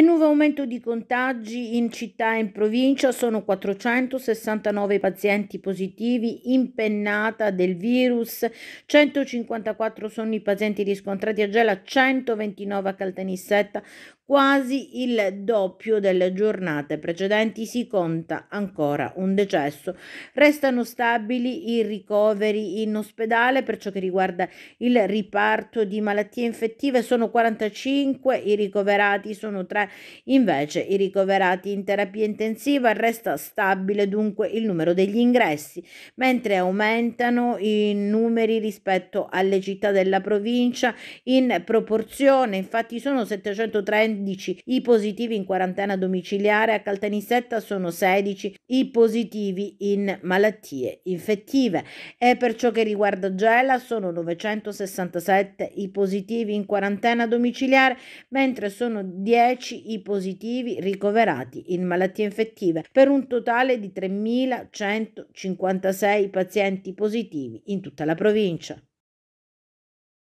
E nuovo aumento di contagi in città e in provincia sono 469 pazienti positivi impennata del virus, 154 sono i pazienti riscontrati a Gela, 129 a Caltanissetta, quasi il doppio delle giornate precedenti, si conta ancora un decesso. Restano stabili i ricoveri in ospedale per ciò che riguarda il riparto di malattie infettive, sono 45 i ricoverati, sono 3 Invece i ricoverati in terapia intensiva resta stabile dunque il numero degli ingressi, mentre aumentano i numeri rispetto alle città della provincia in proporzione, infatti sono 713 i positivi in quarantena domiciliare, a Caltanissetta sono 16 i positivi in malattie infettive e per ciò che riguarda Gela sono 967 i positivi in quarantena domiciliare, mentre sono 10 10 i positivi ricoverati in malattie infettive per un totale di 3.156 pazienti positivi in tutta la provincia.